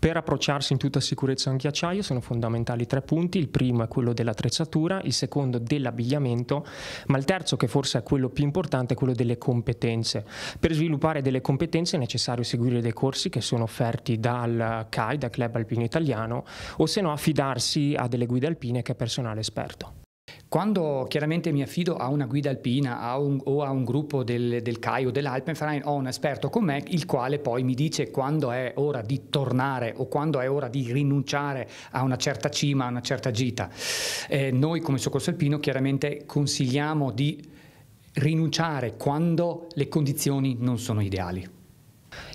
Per approcciarsi in tutta sicurezza a un ghiacciaio sono fondamentali tre punti, il primo è quello dell'attrezzatura, il secondo dell'abbigliamento, ma il terzo che forse è quello più importante è quello delle competenze. Per sviluppare delle competenze è necessario seguire dei corsi che sono offerti dal CAI, dal Club Alpino Italiano, o se no affidarsi a delle guide alpine che è personale esperto. Quando chiaramente mi affido a una guida alpina a un, o a un gruppo del, del CAI o dell'Alpenverein, ho un esperto con me il quale poi mi dice quando è ora di tornare o quando è ora di rinunciare a una certa cima, a una certa gita. Eh, noi come Soccorso Alpino chiaramente consigliamo di rinunciare quando le condizioni non sono ideali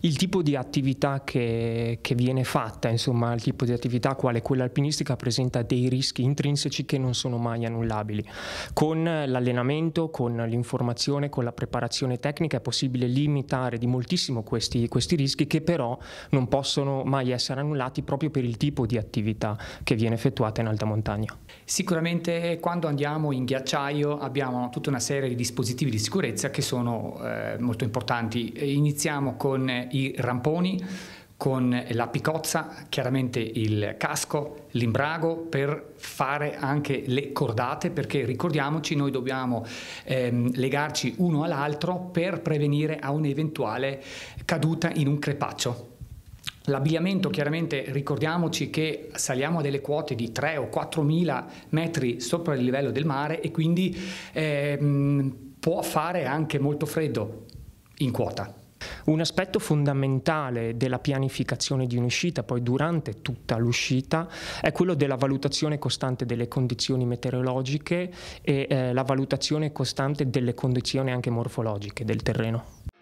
il tipo di attività che, che, viene fatta, insomma, il tipo di attività quale quella alpinistica presenta dei rischi intrinseci che non sono mai annullabili. Con l'allenamento, con l'informazione, con la preparazione tecnica è possibile limitare di moltissimo questi, questi rischi che però non possono mai essere annullati proprio per il tipo di attività che viene effettuata in alta montagna. Sicuramente quando andiamo in ghiacciaio abbiamo tutta una serie di dispositivi di sicurezza che sono eh, molto importanti. Iniziamo con con i ramponi, con la picozza, chiaramente il casco, l'imbrago per fare anche le cordate perché ricordiamoci noi dobbiamo ehm, legarci uno all'altro per prevenire a un'eventuale caduta in un crepaccio. L'abbigliamento, chiaramente ricordiamoci che saliamo a delle quote di 3 o 4 mila metri sopra il livello del mare e quindi ehm, può fare anche molto freddo in quota. Un aspetto fondamentale della pianificazione di un'uscita, poi durante tutta l'uscita, è quello della valutazione costante delle condizioni meteorologiche e eh, la valutazione costante delle condizioni anche morfologiche del terreno.